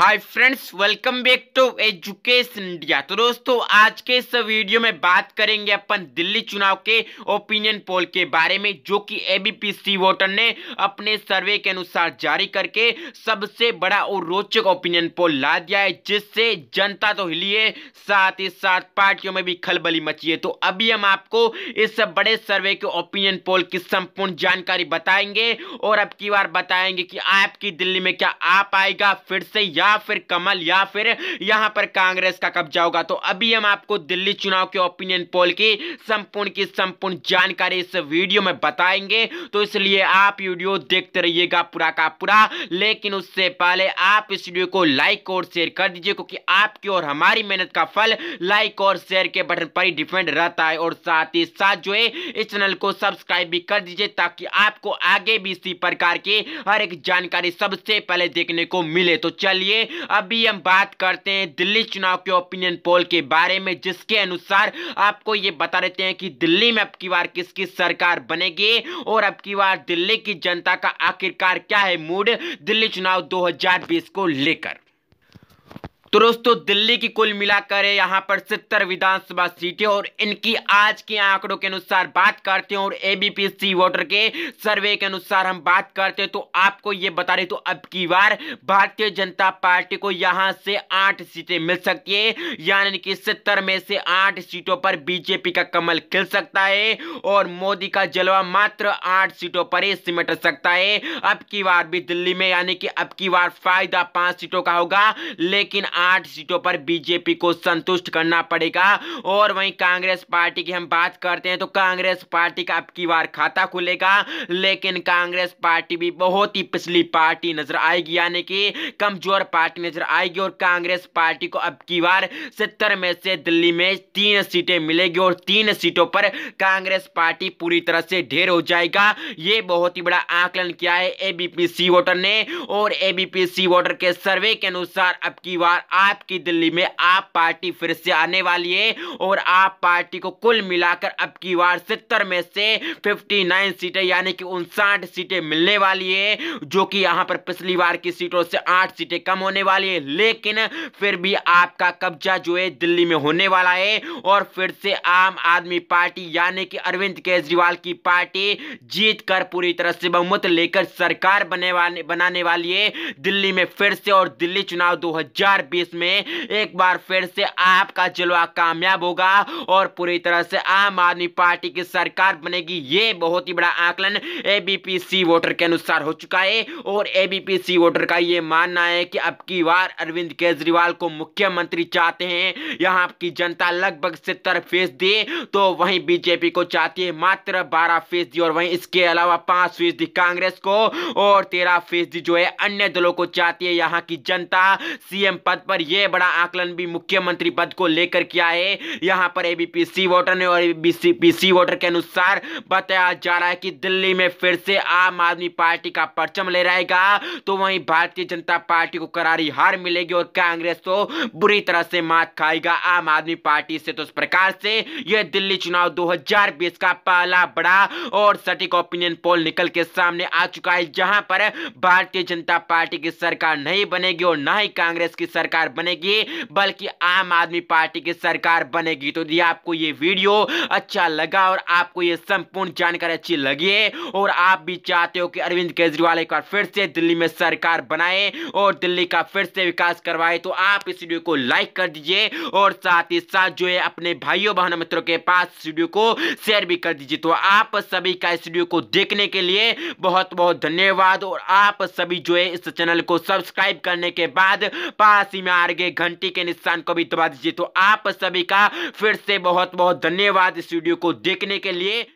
hi friends welcome back to education India तो दोस्तों आज के इस वीडियो में बात करेंगे अपन दिल्ली चुनाव के ओपिनियन पोल के बारे में जो कि एबीपीसी वोटर ने अपने सर्वे के अनुसार जारी करके सबसे बड़ा और रोचक ओपिनियन पोल ला दिया है जिससे जनता तो हिली है साथ ही साथ पार्टियों में भी खलबली मची है तो अभी हम आपको इस बड़े सर्वे के ओपिनियन पोल की संपूर्ण जानकारी बताएंगे और अब की बार बताएंगे कि आपकी दिल्ली में क्या आप आएगा फिर से या या फिर कमल या फिर यहां पर कांग्रेस का कब्जा होगा तो अभी हम आपको दिल्ली चुनाव के ओपिनियन पोल की संपूर्ण की संपूर्ण जानकारी इस वीडियो में बताएंगे तो इसलिए आप वीडियो देखते रहिएगा पूरा का पूरा लेकिन उससे पहले आप इस वीडियो को लाइक और शेयर कर दीजिए क्योंकि आपकी और हमारी मेहनत का फल लाइक और शेयर के बटन पर ही डिपेंड रहता है और साथ ही साथ जो है इस चैनल को सब्सक्राइब भी कर दीजिए ताकि आपको आगे भी इसी प्रकार की हर एक जानकारी सबसे पहले देखने को मिले तो चलिए अभी हम बात करते हैं दिल्ली चुनाव के ओपिनियन पोल के बारे में जिसके अनुसार आपको ये बता देते हैं कि दिल्ली में अब की बार किसकी सरकार बनेगी और अब की बार दिल्ली की जनता का आखिरकार क्या है मूड दिल्ली चुनाव 2020 को लेकर तो दोस्तों दिल्ली की कुल मिलाकर है यहाँ पर सत्तर विधानसभा सीटें और इनकी आज के आंकड़ों के अनुसार बात करते हैं और एबीपीसी वोटर के सर्वे के अनुसार हम बात करते हैं तो आपको ये बता रहे तो अब की बार भारतीय जनता पार्टी को यहाँ से आठ सीटें मिल सकती है यानी कि सत्तर में से आठ सीटों पर बीजेपी का कमल खिल सकता है और मोदी का जलवा मात्र आठ सीटों पर ही सिमट सकता है अब की बार भी दिल्ली में यानी कि अब की बार फायदा पांच सीटों का होगा लेकिन आठ सीटों पर बीजेपी को संतुष्ट करना पड़ेगा और वहीं कांग्रेस पार्टी की हम बात करते हैं तो कांग्रेस पार्टी का अब की बार खाता खुलेगा लेकिन कांग्रेस पार्टी भी बहुत ही पिछली पार्टी नजर आएगी यानी कि कमजोर पार्टी नजर आएगी और कांग्रेस पार्टी को अब की बार सत्तर में से दिल्ली में तीन सीटें मिलेगी और तीन सीटों पर कांग्रेस पार्टी पूरी तरह से ढेर हो जाएगा ये बहुत ही बड़ा आकलन किया है एबीपीसी वोटर ने और एबीपीसी वोटर के सर्वे के अनुसार अब की बार आपकी दिल्ली में आप पार्टी फिर से आने वाली है और आप पार्टी को कुल मिलाकर अब की बार सत्तर में से 59 सीटें यानी कि उनसाठ सीटें मिलने वाली है जो कि यहां पर पिछली बार की सीटों से आठ सीटें कम होने वाली है लेकिन फिर भी आपका कब्जा जो है दिल्ली में होने वाला है और फिर से आम आदमी पार्टी यानी कि अरविंद केजरीवाल की पार्टी जीत कर पूरी तरह से बहुमत लेकर सरकार बने वाले बनाने वाली है दिल्ली में फिर से और दिल्ली चुनाव दो 2019 में एक बार फिर से आपका जलवा कामयाब होगा और पूरी तरह से आम आदमी पार्टी की सरकार बनेगी ये बहुत ही बड़ा आकलन एबीपीसी वोटर के अनुसार हो चुका है और एबीपीसी वोटर का ये मानना है कि अब की बार अरविंद केजरीवाल को मुख्यमंत्री चाहते हैं यहाँ की जनता लगभग सत्तर फीसदी तो वहीं बीजेपी को चाहती है मात्र बारह फीसदी और वहीं इसके अलावा पांच फीसदी कांग्रेस को और तेरह फीसदी जो है अन्य दलों को चाहती है यहाँ की जनता सीएम पद पर यह बड़ा आकलन भी मुख्यमंत्री पद को लेकर किया है यहां पर एबीपी सी वोटर ने और एबीपी सी वोटर के अनुसार बताया जा रहा है कि दिल्ली में फिर से आम आदमी पार्टी का परचम ले रहेगा तो वहीं भारतीय जनता पार्टी को करारी हार मिलेगी और कांग्रेस तो बुरी तरह से मात खाएगा आम आदमी पार्टी से तो इस प्रकार से यह दिल्ली चुनाव दो का पहला बड़ा और सटीक ओपिनियन पोल निकल के सामने आ चुका है जहां पर भारतीय जनता पार्टी की सरकार नहीं बनेगी और ना ही कांग्रेस की सरकार सरकार बनेगी बल्कि आम आदमी पार्टी की सरकार बनेगी तो यदि आपको ये वीडियो अच्छा लगा और आपको ये संपूर्ण जानकारी अच्छी लगी है और आप भी चाहते हो कि अरविंद केजरीवाल एक बार फिर से दिल्ली में सरकार बनाए और दिल्ली का फिर से विकास करवाए तो आप इस वीडियो को लाइक कर दीजिए और साथ ही साथ जो है अपने भाइयों बहनों मित्रों के पास वीडियो को शेयर भी कर दीजिए तो आप सभी का इस वीडियो को देखने के लिए बहुत बहुत धन्यवाद और आप सभी जो है इस चैनल को सब्सक्राइब करने के बाद पास ही में आ रही घंटी के निशान को भी दबा दीजिए तो आप सभी का फिर से बहुत बहुत धन्यवाद इस वीडियो को देखने के लिए